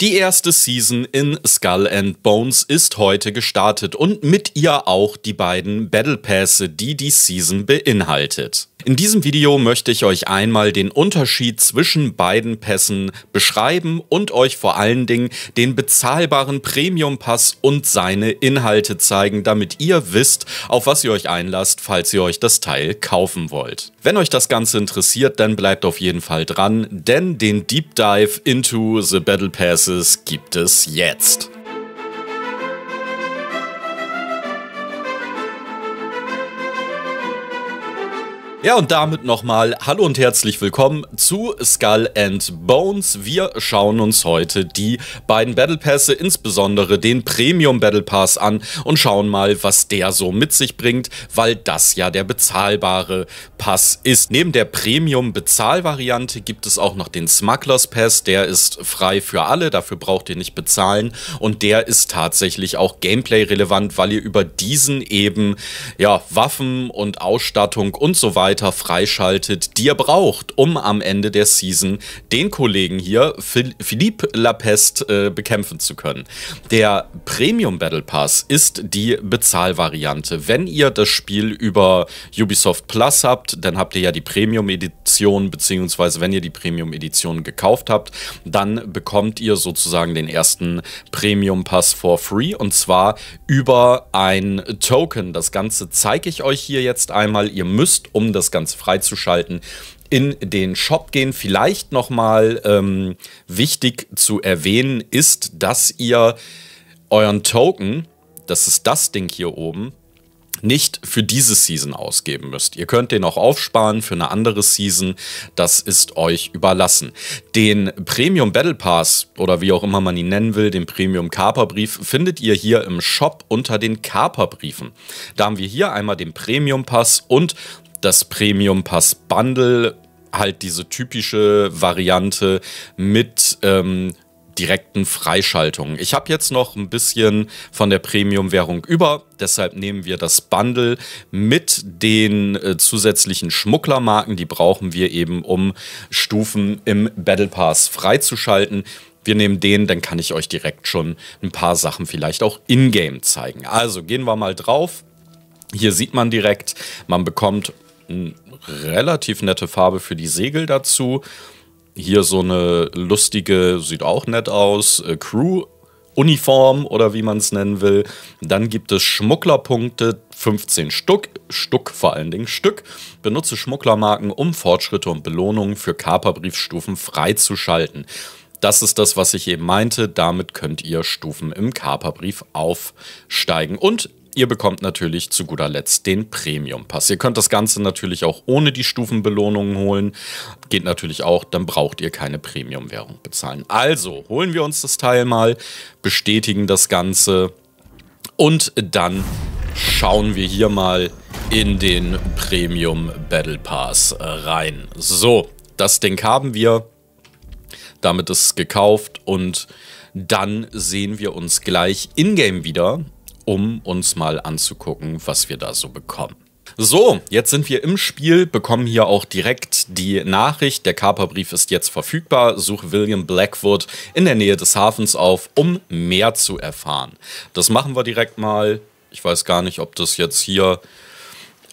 Die erste Season in Skull and Bones ist heute gestartet und mit ihr auch die beiden Battle Pässe, die die Season beinhaltet. In diesem Video möchte ich euch einmal den Unterschied zwischen beiden Pässen beschreiben und euch vor allen Dingen den bezahlbaren Premium-Pass und seine Inhalte zeigen, damit ihr wisst, auf was ihr euch einlasst, falls ihr euch das Teil kaufen wollt. Wenn euch das Ganze interessiert, dann bleibt auf jeden Fall dran, denn den Deep Dive into the Battle Passes gibt es jetzt. Ja, und damit nochmal Hallo und herzlich willkommen zu Skull and Bones. Wir schauen uns heute die beiden Battle Pässe, insbesondere den Premium Battle Pass an und schauen mal, was der so mit sich bringt, weil das ja der bezahlbare Pass ist. Neben der Premium Bezahlvariante gibt es auch noch den Smugglers Pass, der ist frei für alle, dafür braucht ihr nicht bezahlen und der ist tatsächlich auch Gameplay relevant, weil ihr über diesen eben ja Waffen und Ausstattung und so weiter Mitarbeiter freischaltet, die ihr braucht, um am Ende der Season den Kollegen hier, Philippe Lapest, äh, bekämpfen zu können. Der Premium Battle Pass ist die Bezahlvariante. Wenn ihr das Spiel über Ubisoft Plus habt, dann habt ihr ja die Premium Edition, beziehungsweise wenn ihr die Premium Edition gekauft habt, dann bekommt ihr sozusagen den ersten Premium Pass for free und zwar über ein Token. Das Ganze zeige ich euch hier jetzt einmal. Ihr müsst, um das das Ganze freizuschalten, in den Shop gehen. Vielleicht nochmal ähm, wichtig zu erwähnen ist, dass ihr euren Token, das ist das Ding hier oben, nicht für diese Season ausgeben müsst. Ihr könnt den auch aufsparen für eine andere Season. Das ist euch überlassen. Den Premium Battle Pass oder wie auch immer man ihn nennen will, den Premium Kaperbrief, findet ihr hier im Shop unter den Kaperbriefen. Da haben wir hier einmal den Premium Pass und das Premium Pass Bundle, halt diese typische Variante mit ähm, direkten Freischaltungen. Ich habe jetzt noch ein bisschen von der Premium-Währung über, deshalb nehmen wir das Bundle mit den äh, zusätzlichen Schmugglermarken, die brauchen wir eben, um Stufen im Battle Pass freizuschalten. Wir nehmen den, dann kann ich euch direkt schon ein paar Sachen vielleicht auch in-game zeigen. Also gehen wir mal drauf. Hier sieht man direkt, man bekommt relativ nette Farbe für die Segel dazu. Hier so eine lustige, sieht auch nett aus, äh, Crew Uniform oder wie man es nennen will. Dann gibt es Schmugglerpunkte, 15 Stück, Stück vor allen Dingen Stück. Benutze Schmugglermarken, um Fortschritte und Belohnungen für Kaperbriefstufen freizuschalten. Das ist das, was ich eben meinte. Damit könnt ihr Stufen im Kaperbrief aufsteigen. Und ihr bekommt natürlich zu guter Letzt den Premium Pass. Ihr könnt das Ganze natürlich auch ohne die Stufenbelohnungen holen. Geht natürlich auch, dann braucht ihr keine Premium Währung bezahlen. Also holen wir uns das Teil mal, bestätigen das Ganze und dann schauen wir hier mal in den Premium Battle Pass rein. So, das Ding haben wir. Damit ist es gekauft und dann sehen wir uns gleich in-game wieder um uns mal anzugucken, was wir da so bekommen. So, jetzt sind wir im Spiel, bekommen hier auch direkt die Nachricht, der Kaperbrief ist jetzt verfügbar, suche William Blackwood in der Nähe des Hafens auf, um mehr zu erfahren. Das machen wir direkt mal. Ich weiß gar nicht, ob das jetzt hier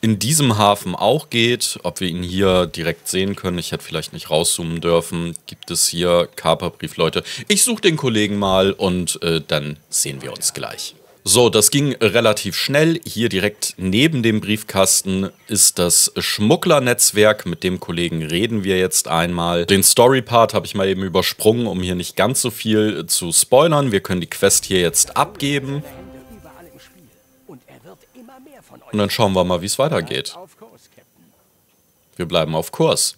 in diesem Hafen auch geht, ob wir ihn hier direkt sehen können. Ich hätte vielleicht nicht rauszoomen dürfen. Gibt es hier Kaperbrief, Leute? Ich suche den Kollegen mal und äh, dann sehen wir uns gleich. So, das ging relativ schnell. Hier direkt neben dem Briefkasten ist das Schmugglernetzwerk. Mit dem Kollegen reden wir jetzt einmal. Den Story-Part habe ich mal eben übersprungen, um hier nicht ganz so viel zu spoilern. Wir können die Quest hier jetzt abgeben. Und dann schauen wir mal, wie es weitergeht. Wir bleiben auf Kurs.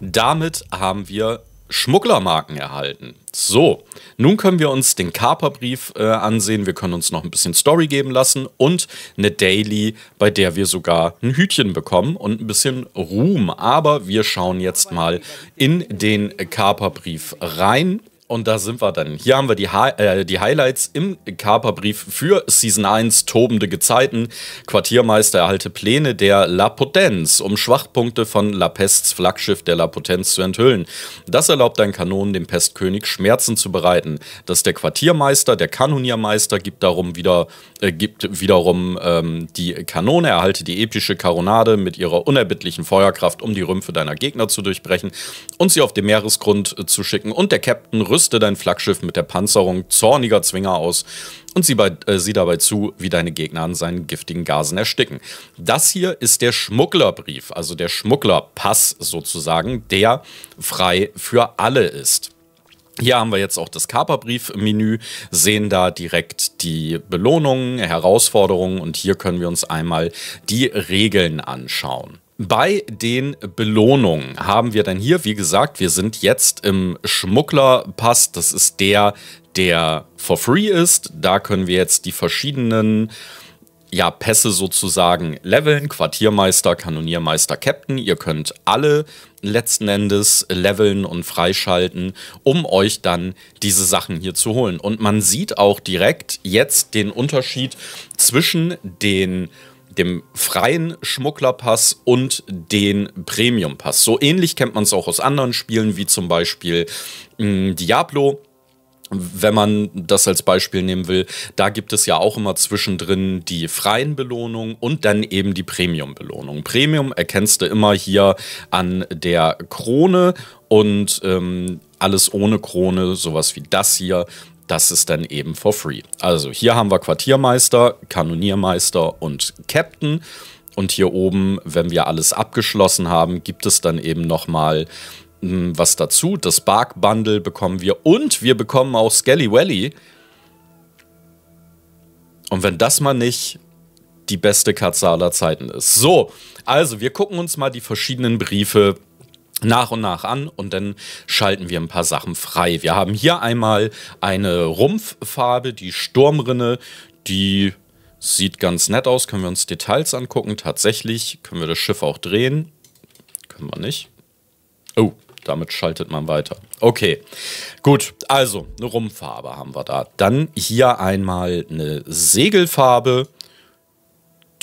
Damit haben wir Schmugglermarken erhalten. So, nun können wir uns den Kaperbrief äh, ansehen, wir können uns noch ein bisschen Story geben lassen und eine Daily, bei der wir sogar ein Hütchen bekommen und ein bisschen Ruhm. Aber wir schauen jetzt mal in den Kaperbrief rein und da sind wir dann. Hier haben wir die, äh, die Highlights im Kaperbrief für Season 1 Tobende Gezeiten. Quartiermeister erhalte Pläne der La Potenz, um Schwachpunkte von La Pests Flaggschiff der La Potenz zu enthüllen. Das erlaubt ein Kanonen dem Pestkönig Schmerzen zu bereiten. Dass der Quartiermeister, der Kanoniermeister gibt darum wieder, äh, gibt wiederum ähm, die Kanone, erhalte die epische Karonade mit ihrer unerbittlichen Feuerkraft, um die Rümpfe deiner Gegner zu durchbrechen und sie auf den Meeresgrund äh, zu schicken. Und der Captain rüstet Rüste dein Flaggschiff mit der Panzerung zorniger Zwinger aus und sieh, bei, äh, sieh dabei zu, wie deine Gegner an seinen giftigen Gasen ersticken. Das hier ist der Schmugglerbrief, also der Schmugglerpass sozusagen, der frei für alle ist. Hier haben wir jetzt auch das Kaperbrief-Menü, sehen da direkt die Belohnungen, Herausforderungen und hier können wir uns einmal die Regeln anschauen. Bei den Belohnungen haben wir dann hier, wie gesagt, wir sind jetzt im Schmugglerpass. Das ist der, der for free ist. Da können wir jetzt die verschiedenen ja, Pässe sozusagen leveln. Quartiermeister, Kanoniermeister, Captain. Ihr könnt alle letzten Endes leveln und freischalten, um euch dann diese Sachen hier zu holen. Und man sieht auch direkt jetzt den Unterschied zwischen den dem freien Schmugglerpass und den Premiumpass. So ähnlich kennt man es auch aus anderen Spielen, wie zum Beispiel mh, hm, Diablo wenn man das als Beispiel nehmen will, da gibt es ja auch immer zwischendrin die freien Belohnungen und dann eben die Premium-Belohnung. Premium erkennst du immer hier an der Krone und ähm, alles ohne Krone, sowas wie das hier, das ist dann eben for free. Also hier haben wir Quartiermeister, Kanoniermeister und Captain. Und hier oben, wenn wir alles abgeschlossen haben, gibt es dann eben nochmal hm, was dazu. Das Bark Bundle bekommen wir und wir bekommen auch Skelly Welly. Und wenn das mal nicht die beste Katze aller Zeiten ist. So, also wir gucken uns mal die verschiedenen Briefe nach und nach an und dann schalten wir ein paar Sachen frei. Wir haben hier einmal eine Rumpffarbe, die Sturmrinne, die sieht ganz nett aus, können wir uns Details angucken. Tatsächlich können wir das Schiff auch drehen. Können wir nicht. Oh, damit schaltet man weiter. Okay, gut, also eine Rumpffarbe haben wir da. Dann hier einmal eine Segelfarbe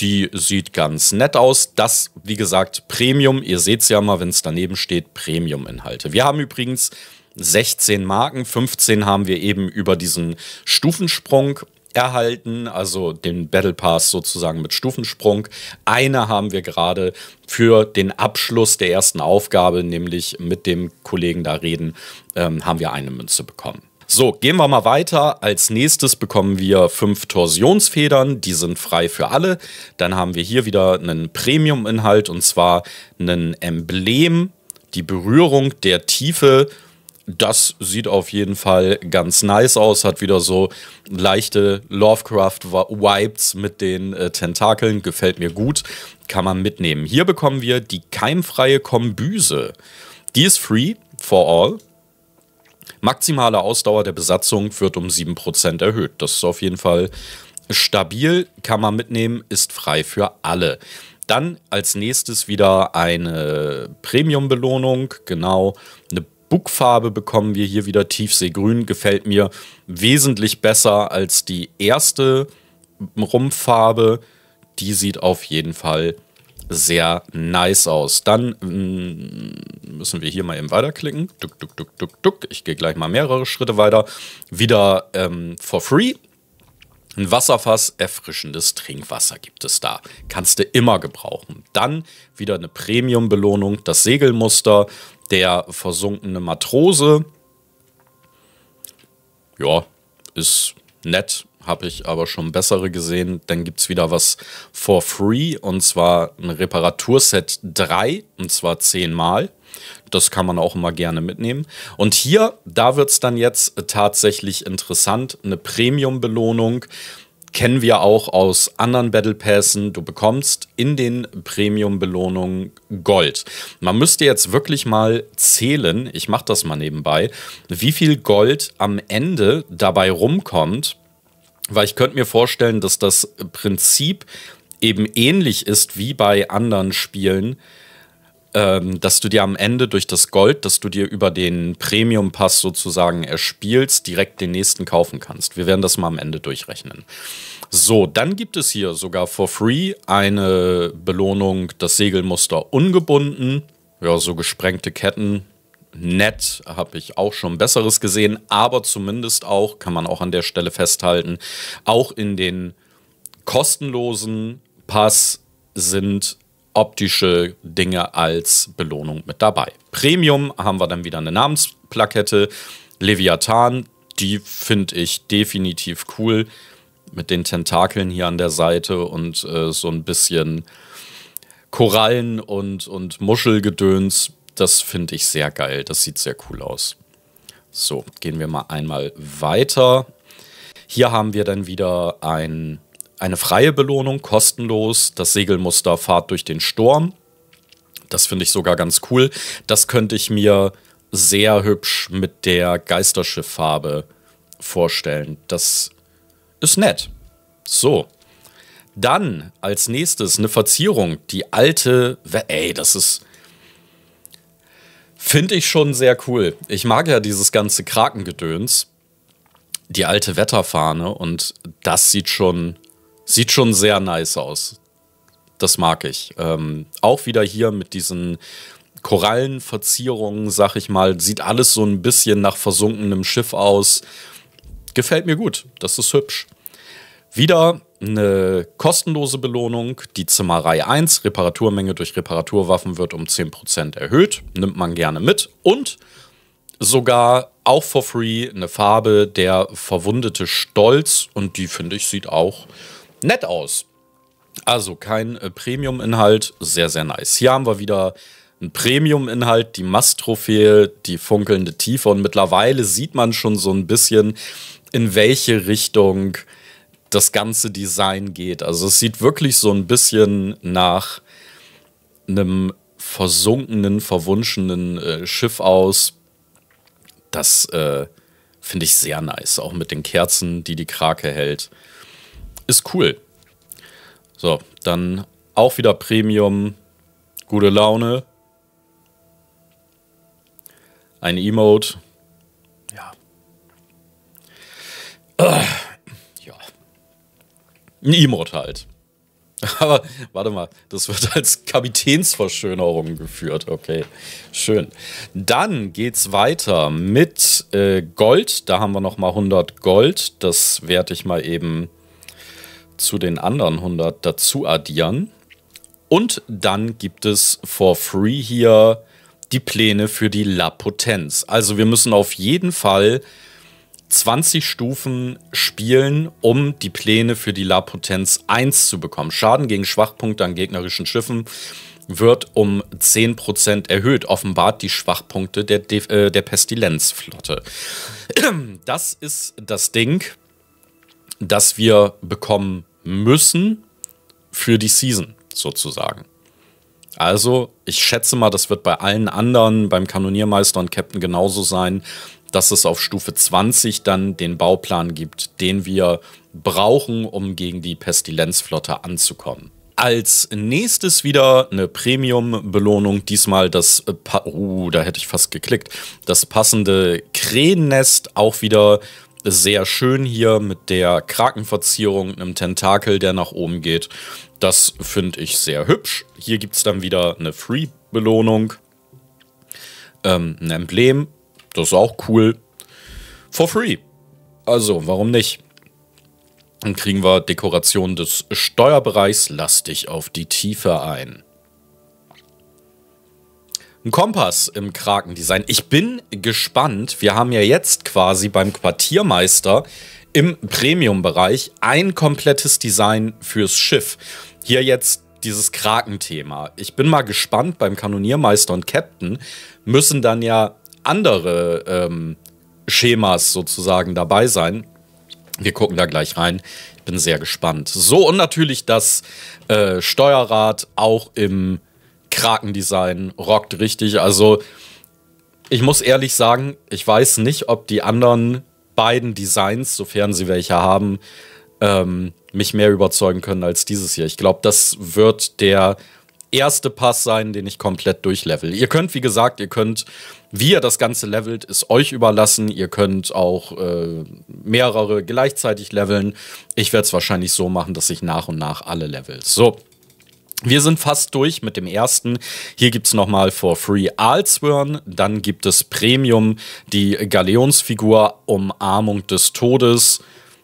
die sieht ganz nett aus. Das, wie gesagt, Premium. Ihr seht es ja mal, wenn es daneben steht, Premium-Inhalte. Wir haben übrigens 16 Marken, 15 haben wir eben über diesen Stufensprung erhalten, also den Battle Pass sozusagen mit Stufensprung. Eine haben wir gerade für den Abschluss der ersten Aufgabe, nämlich mit dem Kollegen da reden, ähm, haben wir eine Münze bekommen. So, gehen wir mal weiter. Als nächstes bekommen wir fünf Torsionsfedern, die sind frei für alle. Dann haben wir hier wieder einen Premium-Inhalt und zwar ein Emblem, die Berührung der Tiefe. Das sieht auf jeden Fall ganz nice aus, hat wieder so leichte lovecraft wipes mit den äh, Tentakeln, gefällt mir gut, kann man mitnehmen. Hier bekommen wir die keimfreie Kombüse. Die ist free for all, Maximale Ausdauer der Besatzung wird um 7% erhöht. Das ist auf jeden Fall stabil, kann man mitnehmen, ist frei für alle. Dann als nächstes wieder eine Premium-Belohnung, genau, eine Bugfarbe bekommen wir hier wieder. Tiefseegrün gefällt mir wesentlich besser als die erste Rumpffarbe. Die sieht auf jeden Fall sehr nice aus. Dann mm, müssen wir hier mal eben weiterklicken. Duck, duck, duck, duck, duck. Ich gehe gleich mal mehrere Schritte weiter. Wieder ähm, for free. Ein Wasserfass, erfrischendes Trinkwasser gibt es da. Kannst du immer gebrauchen. Dann wieder eine Premium-Belohnung, das Segelmuster, der versunkene Matrose. Ja, ist nett, habe ich aber schon bessere gesehen. Dann gibt es wieder was for free und zwar ein Reparaturset 3 und zwar 10 Mal. Das kann man auch immer gerne mitnehmen. Und hier, da wird es dann jetzt tatsächlich interessant. Eine Premium-Belohnung kennen wir auch aus anderen Battle Passen. Du bekommst in den Premium-Belohnungen Gold. Man müsste jetzt wirklich mal zählen, ich mache das mal nebenbei, wie viel Gold am Ende dabei rumkommt weil ich könnte mir vorstellen, dass das Prinzip eben ähnlich ist wie bei anderen Spielen, ähm, dass du dir am Ende durch das Gold, das du dir über den Premium Pass sozusagen erspielst, direkt den nächsten kaufen kannst. Wir werden das mal am Ende durchrechnen. So, dann gibt es hier sogar for free eine Belohnung, das Segelmuster ungebunden. Ja, so gesprengte Ketten nett, habe ich auch schon Besseres gesehen, aber zumindest auch, kann man auch an der Stelle festhalten, auch in den kostenlosen Pass sind optische Dinge als Belohnung mit dabei. Premium haben wir dann wieder eine Namensplakette. Leviathan, die finde ich definitiv cool. Mit den Tentakeln hier an der Seite und äh, so ein bisschen Korallen und, und Muschelgedöns das finde ich sehr geil. Das sieht sehr cool aus. So, gehen wir mal einmal weiter. Hier haben wir dann wieder ein, eine freie Belohnung, kostenlos. Das Segelmuster Fahrt durch den Sturm. Das finde ich sogar ganz cool. Das könnte ich mir sehr hübsch mit der Geisterschifffarbe vorstellen. Das ist nett. So. Dann als nächstes eine Verzierung. Die alte. Ey, das ist. Finde ich schon sehr cool. Ich mag ja dieses ganze Krakengedöns, die alte Wetterfahne und das sieht schon, sieht schon sehr nice aus. Das mag ich. Ähm, auch wieder hier mit diesen Korallenverzierungen, sag ich mal, sieht alles so ein bisschen nach versunkenem Schiff aus. Gefällt mir gut. Das ist hübsch. Wieder eine kostenlose Belohnung. Die Zimmerei 1, Reparaturmenge durch Reparaturwaffen wird um 10% erhöht, nimmt man gerne mit. Und sogar auch for free eine Farbe der verwundete Stolz und die finde ich sieht auch nett aus. Also kein äh, Premium-Inhalt, sehr, sehr nice. Hier haben wir wieder einen Premium-Inhalt, die Mast-Trophäe, die funkelnde Tiefe und mittlerweile sieht man schon so ein bisschen, in welche Richtung das ganze Design geht. Also es sieht wirklich so ein bisschen nach einem versunkenen, verwunschenen äh, Schiff aus. Das äh, finde ich sehr nice, auch mit den Kerzen, die die Krake hält. Ist cool. So, dann auch wieder Premium, gute Laune, ein Emote. Ja. Ugh. Ein Emote halt. Aber warte mal, das wird als Kapitänsverschönerung geführt. Okay, schön. Dann geht's weiter mit äh, Gold. Da haben wir noch mal 100 Gold. Das werde ich mal eben zu den anderen 100 dazu addieren. Und dann gibt es for free hier die Pläne für die La Potenz. Also wir müssen auf jeden Fall 20 Stufen spielen, um die Pläne für die La Potenz 1 zu bekommen. Schaden gegen Schwachpunkte an gegnerischen Schiffen wird um 10% erhöht, offenbart die Schwachpunkte der, De äh, der Pestilenzflotte. Das ist das Ding, das wir bekommen müssen für die Season sozusagen. Also, ich schätze mal, das wird bei allen anderen, beim Kanoniermeister und Captain genauso sein dass es auf Stufe 20 dann den Bauplan gibt, den wir brauchen, um gegen die Pestilenzflotte anzukommen. Als nächstes wieder eine Premium-Belohnung, diesmal das, äh, pa uh, da hätte ich fast geklickt, das passende Krähennest, auch wieder sehr schön hier mit der Krakenverzierung, einem Tentakel, der nach oben geht. Das finde ich sehr hübsch. Hier gibt es dann wieder eine Free-Belohnung, ähm, ein Emblem, das ist auch cool. For free. Also, warum nicht? Dann kriegen wir Dekoration des Steuerbereichs lastig auf die Tiefe ein. Ein Kompass im Krakendesign. Ich bin gespannt. Wir haben ja jetzt quasi beim Quartiermeister im Premium-Bereich ein komplettes Design fürs Schiff. Hier jetzt dieses Krakenthema. Ich bin mal gespannt, beim Kanoniermeister und Captain müssen dann ja andere ähm, Schemas sozusagen dabei sein. Wir gucken da gleich rein. Ich bin sehr gespannt. So, und natürlich das äh, Steuerrad auch im Krakendesign rockt richtig. Also, ich muss ehrlich sagen, ich weiß nicht, ob die anderen beiden Designs, sofern sie welche haben, ähm, mich mehr überzeugen können als dieses hier. Ich glaube, das wird der erste Pass sein, den ich komplett durchlevel. Ihr könnt, wie gesagt, ihr könnt, wie ihr das Ganze levelt, ist euch überlassen. Ihr könnt auch äh, mehrere gleichzeitig leveln. Ich werde es wahrscheinlich so machen, dass ich nach und nach alle level. So, wir sind fast durch mit dem ersten. Hier gibt es nochmal For Free Alswörn. Dann gibt es Premium, die Galeonsfigur Umarmung des Todes.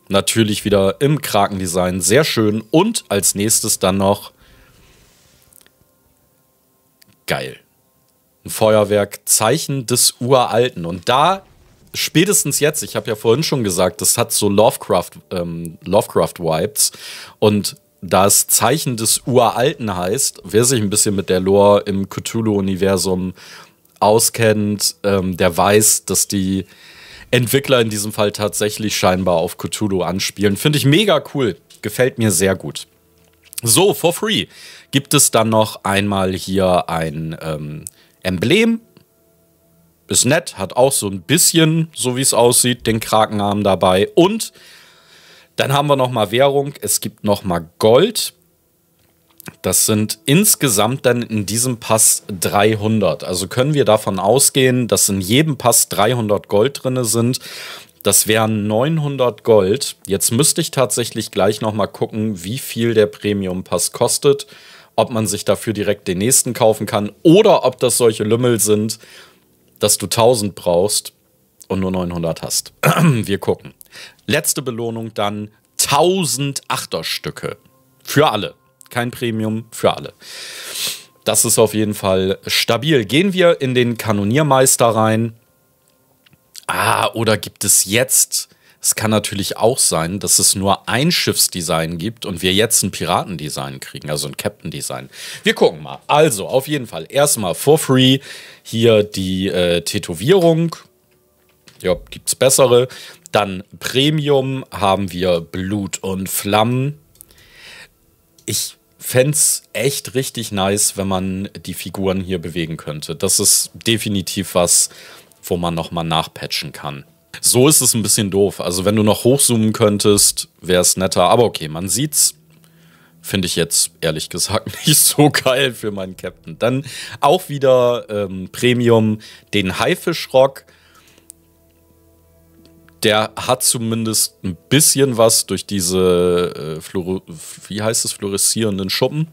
Natürlich wieder im Krakendesign. Sehr schön. Und als nächstes dann noch geil. Ein Feuerwerk, Zeichen des Uralten. Und da, spätestens jetzt, ich habe ja vorhin schon gesagt, das hat so Lovecraft, ähm, Lovecraft-Vibes. Und das Zeichen des Uralten heißt, wer sich ein bisschen mit der Lore im Cthulhu-Universum auskennt, ähm, der weiß, dass die Entwickler in diesem Fall tatsächlich scheinbar auf Cthulhu anspielen. Finde ich mega cool. Gefällt mir sehr gut. So, for free gibt es dann noch einmal hier ein ähm, Emblem. Ist nett, hat auch so ein bisschen, so wie es aussieht, den Krakenarm dabei. Und dann haben wir noch mal Währung. Es gibt noch mal Gold. Das sind insgesamt dann in diesem Pass 300. Also können wir davon ausgehen, dass in jedem Pass 300 Gold drin sind. Das wären 900 Gold. Jetzt müsste ich tatsächlich gleich noch mal gucken, wie viel der Premium Pass kostet ob man sich dafür direkt den nächsten kaufen kann oder ob das solche Lümmel sind, dass du 1000 brauchst und nur 900 hast. Wir gucken. Letzte Belohnung dann 1000 Achterstücke. Für alle. Kein Premium, für alle. Das ist auf jeden Fall stabil. Gehen wir in den Kanoniermeister rein. Ah, oder gibt es jetzt es kann natürlich auch sein, dass es nur ein Schiffsdesign gibt und wir jetzt ein Piratendesign kriegen, also ein Captain Design. Wir gucken mal. Also, auf jeden Fall erstmal for free hier die äh, Tätowierung. Ja, gibt es bessere. Dann Premium haben wir Blut und Flammen. Ich fände es echt richtig nice, wenn man die Figuren hier bewegen könnte. Das ist definitiv was, wo man nochmal nachpatchen kann. So ist es ein bisschen doof. Also wenn du noch hochzoomen könntest, wäre es netter. Aber okay, man sieht's. Finde ich jetzt ehrlich gesagt nicht so geil für meinen Captain. Dann auch wieder ähm, Premium den Haifischrock. Der hat zumindest ein bisschen was durch diese, äh, Flore wie heißt es, fluoreszierenden Schuppen.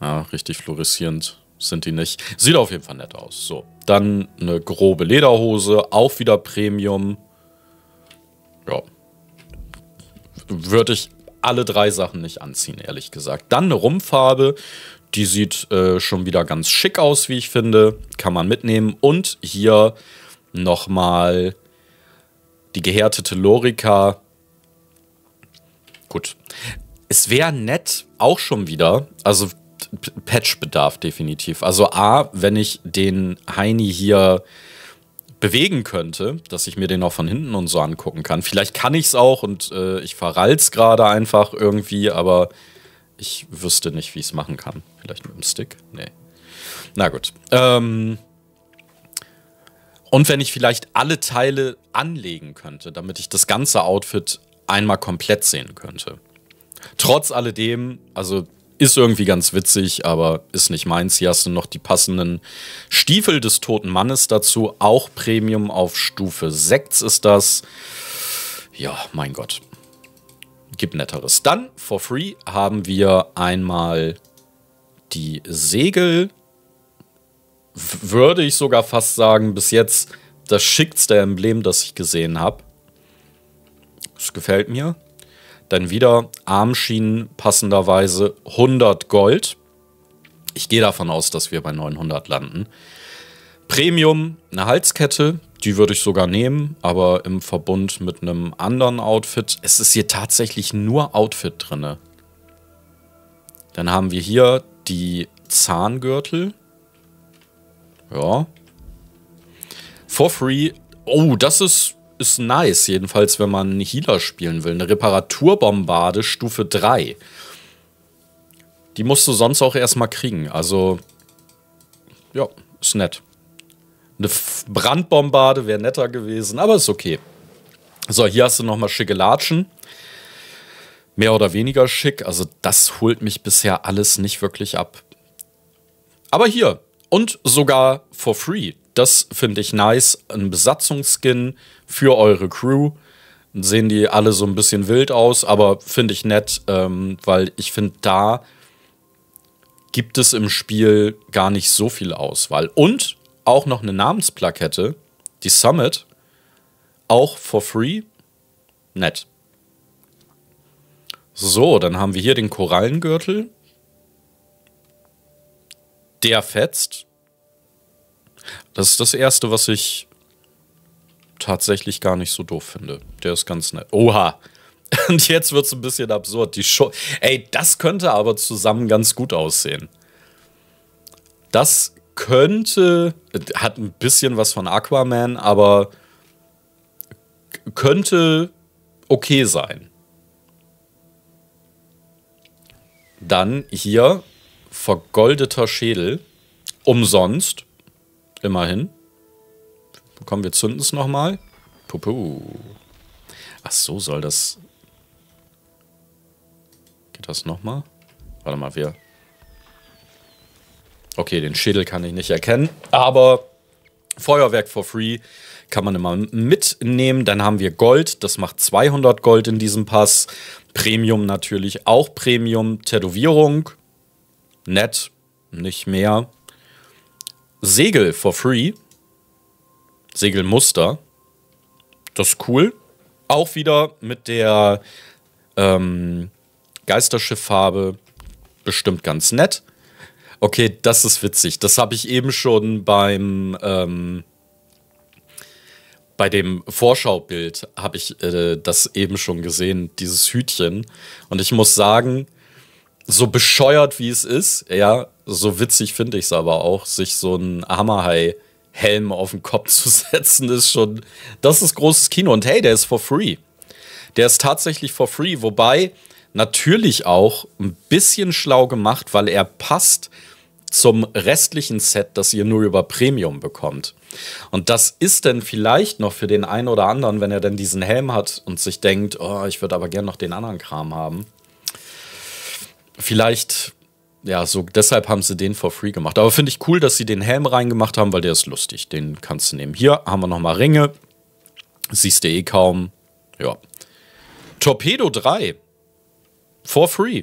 Ah, richtig fluoreszierend sind die nicht. Sieht auf jeden Fall nett aus. So, dann eine grobe Lederhose, auch wieder Premium. Ja. Würde ich alle drei Sachen nicht anziehen, ehrlich gesagt. Dann eine Rumfarbe, die sieht äh, schon wieder ganz schick aus, wie ich finde. Kann man mitnehmen. Und hier nochmal die gehärtete Lorica. Gut. Es wäre nett, auch schon wieder. Also Patchbedarf definitiv. Also A, wenn ich den Heini hier bewegen könnte, dass ich mir den auch von hinten und so angucken kann. Vielleicht kann ich es auch und äh, ich verrall's gerade einfach irgendwie, aber ich wüsste nicht, wie ich es machen kann. Vielleicht mit dem Stick? Nee. Na gut. Ähm und wenn ich vielleicht alle Teile anlegen könnte, damit ich das ganze Outfit einmal komplett sehen könnte. Trotz alledem, also ist irgendwie ganz witzig, aber ist nicht meins. Hier hast du noch die passenden Stiefel des toten Mannes dazu. Auch Premium auf Stufe 6 ist das. Ja, mein Gott. Gibt netteres. Dann, for free, haben wir einmal die Segel. Würde ich sogar fast sagen, bis jetzt das schickste Emblem, das ich gesehen habe. Es gefällt mir. Dann wieder Armschienen passenderweise 100 Gold. Ich gehe davon aus, dass wir bei 900 landen. Premium, eine Halskette, die würde ich sogar nehmen, aber im Verbund mit einem anderen Outfit. Es ist hier tatsächlich nur Outfit drin. Dann haben wir hier die Zahngürtel. Ja. For free. Oh, das ist ist nice, jedenfalls, wenn man Healer spielen will. Eine Reparaturbombarde Stufe 3. Die musst du sonst auch erstmal kriegen. Also, ja, ist nett. Eine Brandbombarde wäre netter gewesen, aber ist okay. So, hier hast du nochmal schicke Latschen. Mehr oder weniger schick. Also, das holt mich bisher alles nicht wirklich ab. Aber hier. Und sogar for free das finde ich nice. Ein Besatzungsskin für eure Crew. Sehen die alle so ein bisschen wild aus, aber finde ich nett, ähm, weil ich finde, da gibt es im Spiel gar nicht so viel Auswahl. Und auch noch eine Namensplakette, die Summit, auch for free. Nett. So, dann haben wir hier den Korallengürtel. Der fetzt. Das ist das Erste, was ich tatsächlich gar nicht so doof finde. Der ist ganz nett. Oha! Und jetzt wird es ein bisschen absurd. Die Scho Ey, das könnte aber zusammen ganz gut aussehen. Das könnte. Hat ein bisschen was von Aquaman, aber könnte okay sein. Dann hier vergoldeter Schädel. Umsonst. Immerhin. Kommen wir zünden es nochmal. Puh, Ach so, soll das... Geht das nochmal? Warte mal, wir... Okay, den Schädel kann ich nicht erkennen, aber Feuerwerk for free kann man immer mitnehmen. Dann haben wir Gold, das macht 200 Gold in diesem Pass. Premium natürlich auch Premium. Tätowierung, nett, nicht mehr. Segel for free. Segelmuster. Das ist cool. Auch wieder mit der ähm, Geisterschifffarbe. Bestimmt ganz nett. Okay, das ist witzig. Das habe ich eben schon beim ähm, bei dem Vorschaubild habe ich äh, das eben schon gesehen, dieses Hütchen. Und ich muss sagen, so bescheuert wie es ist, ja, so witzig finde ich es aber auch, sich so ein Hammerhai-Helm auf den Kopf zu setzen, ist schon, das ist großes Kino. Und hey, der ist for free. Der ist tatsächlich for free, wobei natürlich auch ein bisschen schlau gemacht, weil er passt zum restlichen Set, das ihr nur über Premium bekommt. Und das ist dann vielleicht noch für den einen oder anderen, wenn er denn diesen Helm hat und sich denkt, oh, ich würde aber gerne noch den anderen Kram haben. Vielleicht ja, so deshalb haben sie den for free gemacht. Aber finde ich cool, dass sie den Helm reingemacht haben, weil der ist lustig. Den kannst du nehmen. Hier haben wir nochmal Ringe. Siehst du eh kaum. Ja. Torpedo 3. For free.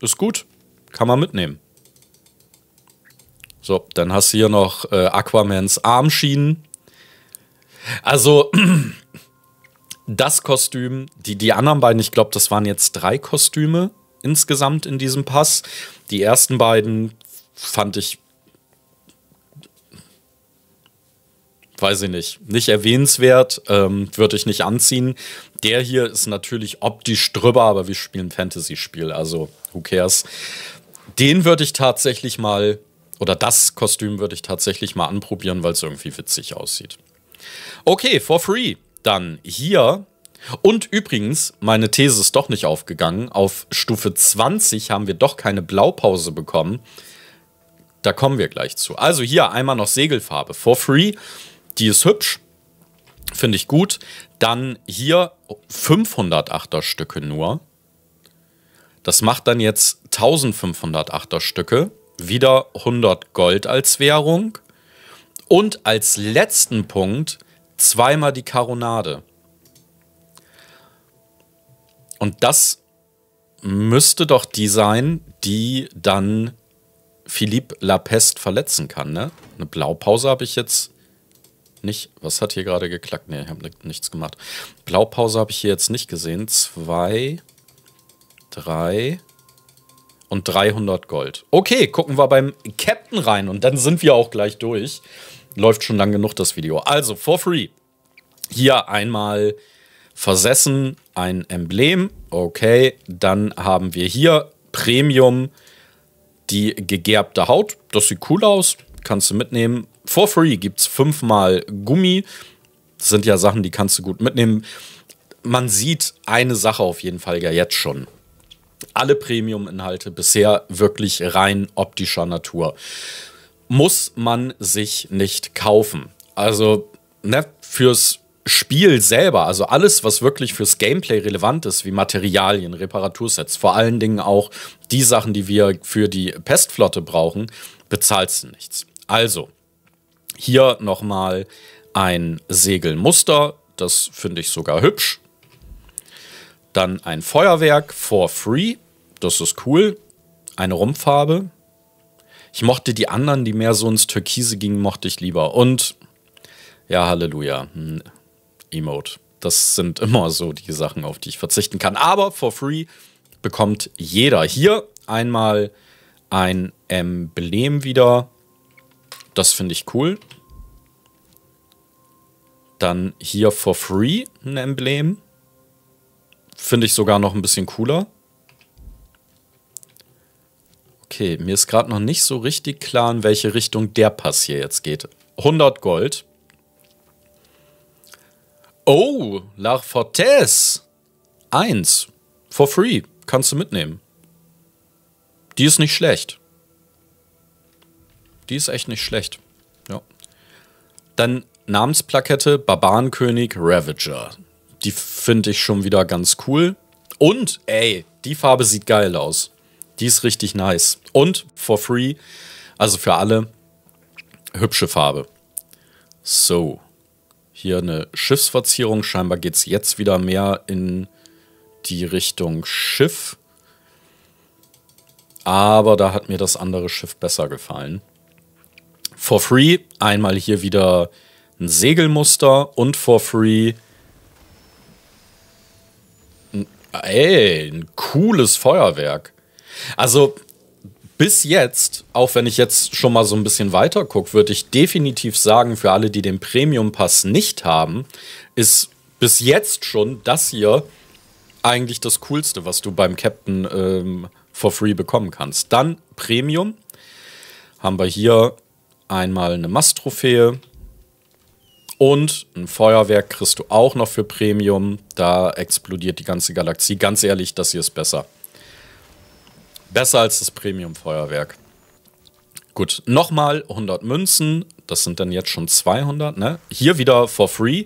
Ist gut. Kann man mitnehmen. So, dann hast du hier noch äh, Aquamans Armschienen. Also, das Kostüm, die, die anderen beiden, ich glaube, das waren jetzt drei Kostüme insgesamt in diesem Pass. Die ersten beiden fand ich, weiß ich nicht, nicht erwähnenswert, ähm, würde ich nicht anziehen. Der hier ist natürlich optisch drüber, aber wir spielen Fantasy-Spiel, also who cares. Den würde ich tatsächlich mal, oder das Kostüm würde ich tatsächlich mal anprobieren, weil es irgendwie witzig aussieht. Okay, for free. Dann hier und übrigens, meine These ist doch nicht aufgegangen. Auf Stufe 20 haben wir doch keine Blaupause bekommen. Da kommen wir gleich zu. Also hier einmal noch Segelfarbe for free. Die ist hübsch. Finde ich gut. Dann hier 508er Stücke nur. Das macht dann jetzt 1508er Stücke. Wieder 100 Gold als Währung. Und als letzten Punkt zweimal die Karonade. Und das müsste doch die sein, die dann Philippe Lapest verletzen kann, ne? Eine Blaupause habe ich jetzt nicht. Was hat hier gerade geklackt? Ne, ich habe nichts gemacht. Blaupause habe ich hier jetzt nicht gesehen. Zwei, drei und 300 Gold. Okay, gucken wir beim Captain rein und dann sind wir auch gleich durch. Läuft schon lang genug das Video. Also, for free. Hier einmal versessen ein Emblem. Okay, dann haben wir hier Premium die gegerbte Haut. Das sieht cool aus, kannst du mitnehmen. For free gibt es fünfmal Gummi. Das sind ja Sachen, die kannst du gut mitnehmen. Man sieht eine Sache auf jeden Fall ja jetzt schon. Alle Premium-Inhalte bisher wirklich rein optischer Natur. Muss man sich nicht kaufen. Also, ne, fürs Spiel selber, also alles, was wirklich fürs Gameplay relevant ist, wie Materialien, Reparatursets, vor allen Dingen auch die Sachen, die wir für die Pestflotte brauchen, bezahlst du nichts. Also, hier nochmal ein Segelmuster, das finde ich sogar hübsch. Dann ein Feuerwerk for free, das ist cool. Eine Rumpfarbe. Ich mochte die anderen, die mehr so ins Türkise gingen, mochte ich lieber. Und ja, Halleluja. Hm. Emote. Das sind immer so die Sachen, auf die ich verzichten kann. Aber for free bekommt jeder. Hier einmal ein Emblem wieder. Das finde ich cool. Dann hier for free ein Emblem. Finde ich sogar noch ein bisschen cooler. Okay, mir ist gerade noch nicht so richtig klar, in welche Richtung der Pass hier jetzt geht. 100 Gold. Oh, La Fortesse. Eins. For free. Kannst du mitnehmen. Die ist nicht schlecht. Die ist echt nicht schlecht. Ja. Dann Namensplakette Barbarenkönig Ravager. Die finde ich schon wieder ganz cool. Und, ey, die Farbe sieht geil aus. Die ist richtig nice. Und for free, also für alle, hübsche Farbe. So hier eine Schiffsverzierung. Scheinbar geht es jetzt wieder mehr in die Richtung Schiff. Aber da hat mir das andere Schiff besser gefallen. For free einmal hier wieder ein Segelmuster und for free Ey, ein cooles Feuerwerk. Also, bis jetzt, auch wenn ich jetzt schon mal so ein bisschen weiter gucke, würde ich definitiv sagen, für alle, die den Premium-Pass nicht haben, ist bis jetzt schon das hier eigentlich das Coolste, was du beim Captain ähm, for free bekommen kannst. Dann Premium. Haben wir hier einmal eine Mast-Trophäe. Und ein Feuerwerk kriegst du auch noch für Premium. Da explodiert die ganze Galaxie. Ganz ehrlich, das hier ist besser. Besser als das Premium-Feuerwerk. Gut, nochmal 100 Münzen. Das sind dann jetzt schon 200, ne? Hier wieder for free.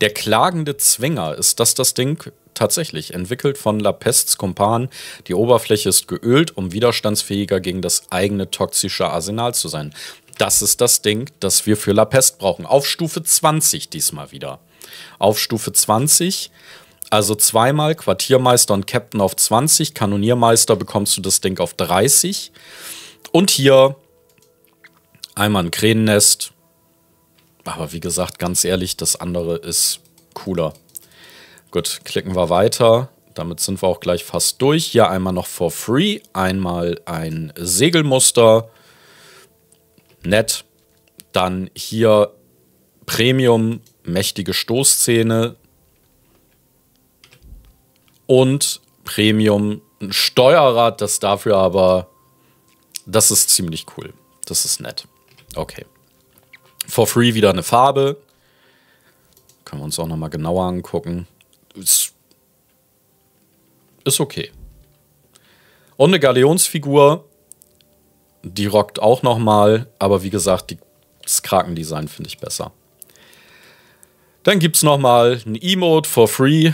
Der klagende Zwinger. Ist das das Ding? Tatsächlich, entwickelt von La Peste's Kumpan. Die Oberfläche ist geölt, um widerstandsfähiger gegen das eigene toxische Arsenal zu sein. Das ist das Ding, das wir für La Pest brauchen. Auf Stufe 20 diesmal wieder. Auf Stufe 20 also zweimal Quartiermeister und Captain auf 20, Kanoniermeister bekommst du das Ding auf 30. Und hier einmal ein Kränennest. Aber wie gesagt, ganz ehrlich, das andere ist cooler. Gut, klicken wir weiter. Damit sind wir auch gleich fast durch. Hier einmal noch for free. Einmal ein Segelmuster. Nett. Dann hier Premium, mächtige Stoßszene und Premium ein Steuerrad, das dafür aber, das ist ziemlich cool. Das ist nett. Okay. For free wieder eine Farbe. Können wir uns auch nochmal genauer angucken. Ist, ist okay. Und eine Galeonsfigur. Die rockt auch nochmal. Aber wie gesagt, die, das Krakendesign finde ich besser. Dann gibt es nochmal ein Emote for free.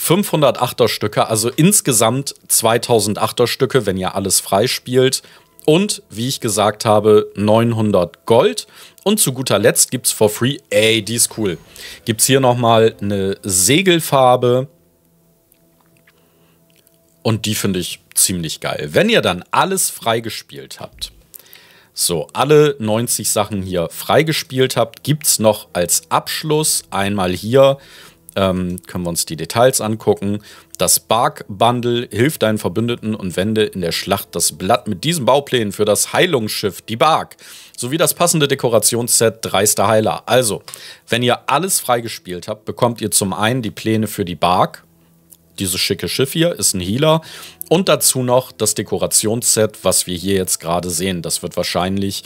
508er Stücke, also insgesamt 2008er Stücke, wenn ihr alles freispielt. Und wie ich gesagt habe, 900 Gold. Und zu guter Letzt gibt es for free, ey, die ist cool. Gibt es hier nochmal eine Segelfarbe. Und die finde ich ziemlich geil. Wenn ihr dann alles freigespielt habt, so, alle 90 Sachen hier freigespielt habt, gibt es noch als Abschluss einmal hier ähm, können wir uns die Details angucken. Das Bark-Bundle hilft deinen Verbündeten und wende in der Schlacht das Blatt mit diesen Bauplänen für das Heilungsschiff, die Bark, sowie das passende Dekorationsset Dreister Heiler. Also, wenn ihr alles freigespielt habt, bekommt ihr zum einen die Pläne für die Bark. Dieses schicke Schiff hier ist ein Healer. Und dazu noch das Dekorationsset, was wir hier jetzt gerade sehen. Das wird wahrscheinlich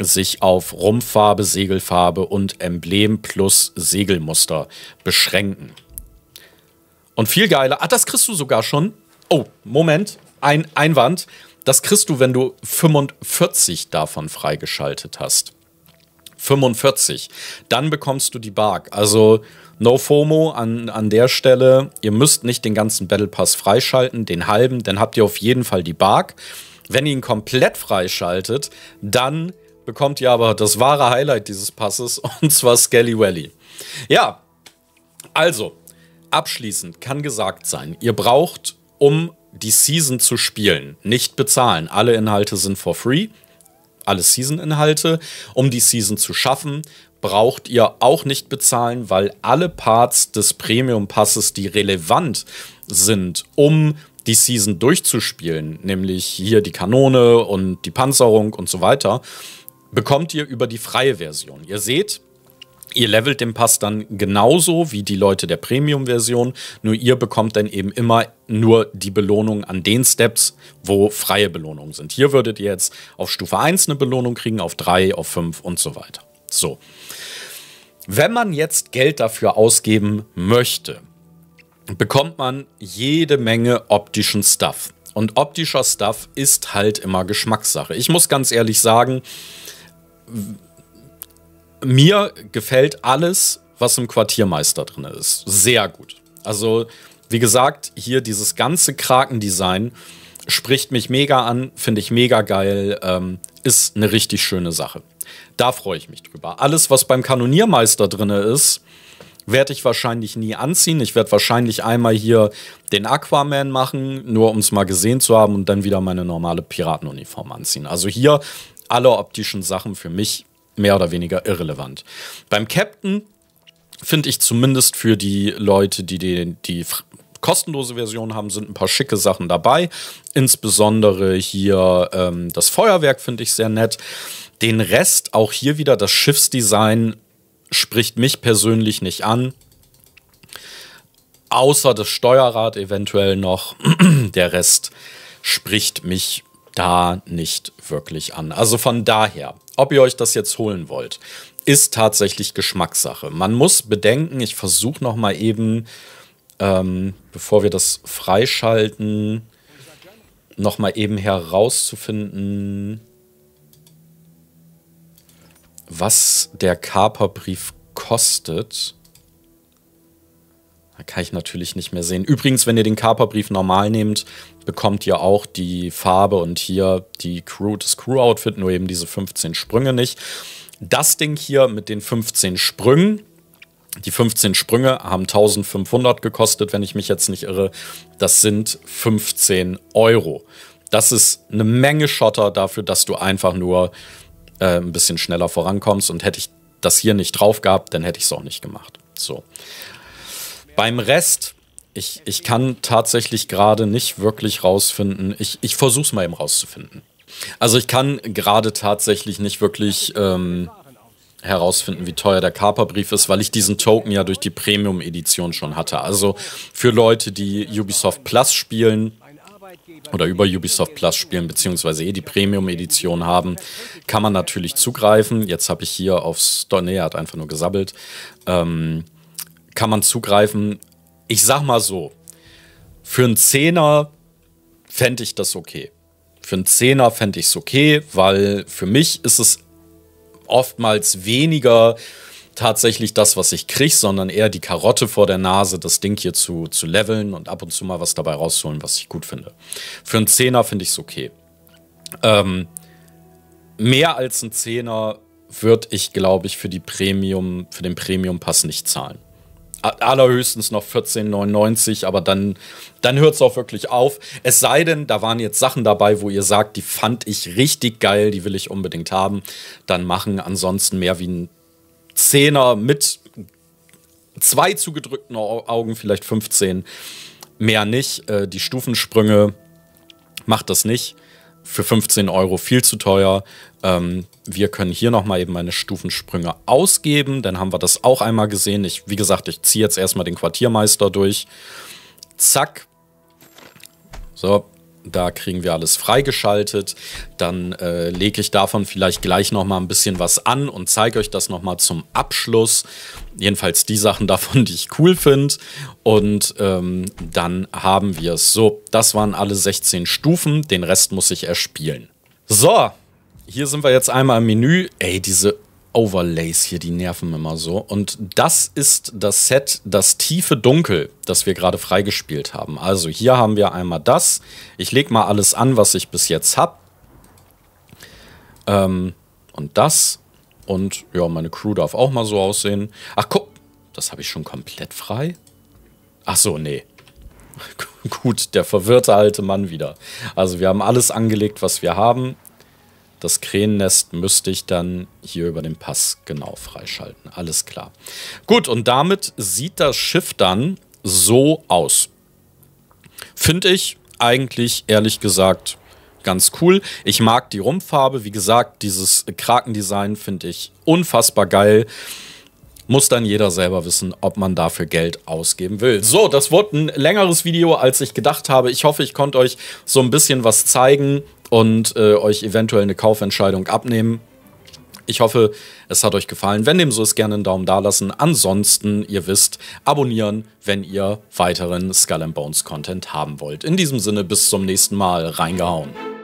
sich auf Rumpffarbe, Segelfarbe und Emblem plus Segelmuster beschränken. Und viel geiler. ah, das kriegst du sogar schon. Oh, Moment. Ein Einwand. Das kriegst du, wenn du 45 davon freigeschaltet hast. 45. Dann bekommst du die Bark. Also no FOMO an, an der Stelle. Ihr müsst nicht den ganzen Battle Pass freischalten, den halben. Dann habt ihr auf jeden Fall die Bark. Wenn ihr ihn komplett freischaltet, dann bekommt ihr aber das wahre Highlight dieses Passes, und zwar Skelly Valley. Ja, also, abschließend kann gesagt sein, ihr braucht, um die Season zu spielen, nicht bezahlen. Alle Inhalte sind for free, alle Season-Inhalte. Um die Season zu schaffen, braucht ihr auch nicht bezahlen, weil alle Parts des Premium-Passes, die relevant sind, um die Season durchzuspielen, nämlich hier die Kanone und die Panzerung und so weiter, bekommt ihr über die freie Version. Ihr seht, Ihr levelt den Pass dann genauso wie die Leute der Premium-Version, nur ihr bekommt dann eben immer nur die Belohnung an den Steps, wo freie Belohnungen sind. Hier würdet ihr jetzt auf Stufe 1 eine Belohnung kriegen, auf 3, auf 5 und so weiter. So. Wenn man jetzt Geld dafür ausgeben möchte, bekommt man jede Menge optischen Stuff. Und optischer Stuff ist halt immer Geschmackssache. Ich muss ganz ehrlich sagen, äh, mir gefällt alles, was im Quartiermeister drin ist. Sehr gut. Also, wie gesagt, hier dieses ganze Krakendesign spricht mich mega an, finde ich mega geil, ähm, ist eine richtig schöne Sache. Da freue ich mich drüber. Alles, was beim Kanoniermeister drin ist, werde ich wahrscheinlich nie anziehen. Ich werde wahrscheinlich einmal hier den Aquaman machen, nur um es mal gesehen zu haben und dann wieder meine normale Piratenuniform anziehen. Also hier alle optischen Sachen für mich mehr oder weniger irrelevant. Beim Captain finde ich zumindest für die Leute, die die, die kostenlose Version haben, sind ein paar schicke Sachen dabei. Insbesondere hier ähm, das Feuerwerk finde ich sehr nett. Den Rest, auch hier wieder das Schiffsdesign, spricht mich persönlich nicht an. Außer das Steuerrad eventuell noch. Der Rest spricht mich da nicht wirklich an. Also von daher, ob ihr euch das jetzt holen wollt, ist tatsächlich Geschmackssache. Man muss bedenken, ich versuche noch mal eben, ähm, bevor wir das freischalten, noch mal eben herauszufinden, was der Kaperbrief kostet. Da kann ich natürlich nicht mehr sehen. Übrigens, wenn ihr den Kaperbrief normal nehmt, bekommt ihr auch die Farbe und hier die Crew, das Crew-Outfit, nur eben diese 15 Sprünge nicht. Das Ding hier mit den 15 Sprüngen, die 15 Sprünge haben 1500 gekostet, wenn ich mich jetzt nicht irre. Das sind 15 Euro. Das ist eine Menge Schotter dafür, dass du einfach nur äh, ein bisschen schneller vorankommst. Und hätte ich das hier nicht drauf gehabt, dann hätte ich es auch nicht gemacht. So. Beim Rest, ich, ich kann tatsächlich gerade nicht wirklich rausfinden. Ich, ich versuche es mal eben rauszufinden. Also ich kann gerade tatsächlich nicht wirklich ähm, herausfinden, wie teuer der Kaperbrief ist, weil ich diesen Token ja durch die Premium-Edition schon hatte. Also für Leute, die Ubisoft Plus spielen, oder über Ubisoft Plus spielen, beziehungsweise eh die Premium-Edition haben, kann man natürlich zugreifen. Jetzt habe ich hier aufs, nee, er hat einfach nur gesabbelt. Ähm, kann man zugreifen. Ich sag mal so, für einen Zehner fände ich das okay. Für einen Zehner fände ich es okay, weil für mich ist es oftmals weniger tatsächlich das, was ich kriege, sondern eher die Karotte vor der Nase, das Ding hier zu, zu leveln und ab und zu mal was dabei rausholen, was ich gut finde. Für einen Zehner finde ich es okay. Ähm, mehr als ein Zehner würde ich, glaube ich, für die Premium, für den Premium-Pass nicht zahlen allerhöchstens noch 14,99, aber dann, dann hört es auch wirklich auf. Es sei denn, da waren jetzt Sachen dabei, wo ihr sagt, die fand ich richtig geil, die will ich unbedingt haben, dann machen ansonsten mehr wie ein Zehner mit zwei zugedrückten Augen, vielleicht 15, mehr nicht. Äh, die Stufensprünge macht das nicht für 15 Euro viel zu teuer. Ähm, wir können hier nochmal eben meine Stufensprünge ausgeben. Dann haben wir das auch einmal gesehen. Ich, wie gesagt, ich ziehe jetzt erstmal den Quartiermeister durch. Zack. So, da kriegen wir alles freigeschaltet. Dann äh, lege ich davon vielleicht gleich noch mal ein bisschen was an und zeige euch das noch mal zum Abschluss. Jedenfalls die Sachen davon, die ich cool finde. Und ähm, dann haben wir es. So, das waren alle 16 Stufen. Den Rest muss ich erspielen. So, hier sind wir jetzt einmal im Menü. Ey, diese Overlays hier, die nerven immer so. Und das ist das Set, das tiefe Dunkel, das wir gerade freigespielt haben. Also hier haben wir einmal das. Ich lege mal alles an, was ich bis jetzt habe. Ähm, und das. Und ja, meine Crew darf auch mal so aussehen. Ach guck, das habe ich schon komplett frei. Ach so, nee. Gut, der verwirrte alte Mann wieder. Also wir haben alles angelegt, was wir haben. Das Krähennest müsste ich dann hier über den Pass genau freischalten. Alles klar. Gut, und damit sieht das Schiff dann so aus. Finde ich eigentlich, ehrlich gesagt, ganz cool. Ich mag die Rumpffarbe. Wie gesagt, dieses Krakendesign finde ich unfassbar geil. Muss dann jeder selber wissen, ob man dafür Geld ausgeben will. So, das wurde ein längeres Video, als ich gedacht habe. Ich hoffe, ich konnte euch so ein bisschen was zeigen, und äh, euch eventuell eine Kaufentscheidung abnehmen. Ich hoffe, es hat euch gefallen. Wenn dem so ist, gerne einen Daumen da lassen. Ansonsten, ihr wisst, abonnieren, wenn ihr weiteren Skull Bones Content haben wollt. In diesem Sinne, bis zum nächsten Mal. Reingehauen.